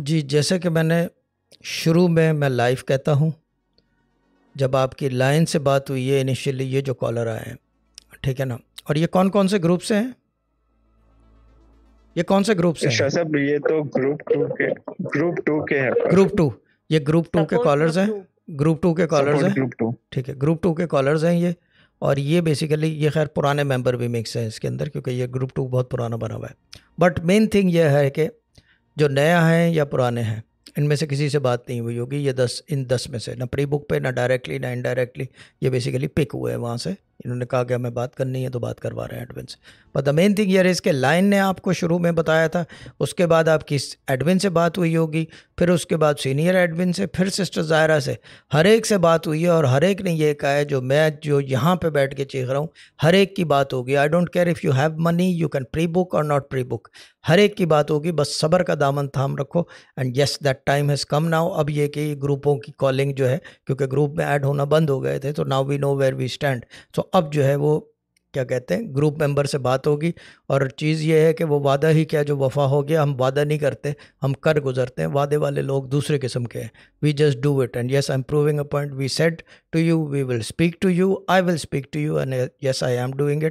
जी जैसे कि मैंने शुरू में मैं लाइव कहता हूँ जब आपकी लाइन से बात हुई है इनिशियली ये जो कॉलर आए हैं ठीक है ना और ये कौन कौन से ग्रुप से हैं ये कौन से ग्रुप से हैं ये तो ग्रुप टू के ग्रुप टू के हैं ग्रुप टू ये ग्रुप टू के कॉलर्स हैं ग्रुप टू के कॉलर्स हैं ठीक है ग्रुप टू के कॉलर्स हैं ये और ये बेसिकली ये खैर पुराने मेंबर भी मिक्स हैं इसके अंदर क्योंकि ये ग्रुप टू बहुत पुराना बना हुआ है बट मेन थिंग ये है कि जो नया है या पुराने हैं इनमें से किसी से बात नहीं हुई होगी ये दस इन दस में से ना प्री बुक पे ना डायरेक्टली ना इनडायरेक्टली ये बेसिकली पिक हुए हैं वहाँ से इन्होंने कहा कि हमें बात करनी है तो बात करवा रहे हैं एडविन से पर द मेन थिंग यार इसके लाइन ने आपको शुरू में बताया था उसके बाद आपकी एडविन से बात हुई होगी फिर उसके बाद सीनियर एडविन से फिर सिस्टर ज़ायरा से हर एक से बात हुई है और हर एक ने यह कहा है जो मैं जो यहाँ पर बैठ के चीख रहा हूँ हर एक की बात होगी I don't care if you have money you can pre book और नॉट प्री बुक हर एक की बात होगी बस सबर का दामन थाम रखो and yes that time has come now अब ये कि ग्रुपों की कॉलिंग जो है क्योंकि ग्रुप में ऐड होना बंद हो गए थे तो now we know where we stand so अब जो है वो क्या कहते हैं ग्रुप मेंबर से बात होगी और चीज़ ये है कि वो वादा ही क्या जो वफा हो गया हम वादा नहीं करते हम कर गुजरते हैं वादे वाले लोग दूसरे किस्म के हैं we just do it and yes I am proving a point we said to you we will speak to you I will speak to you and yes I am doing it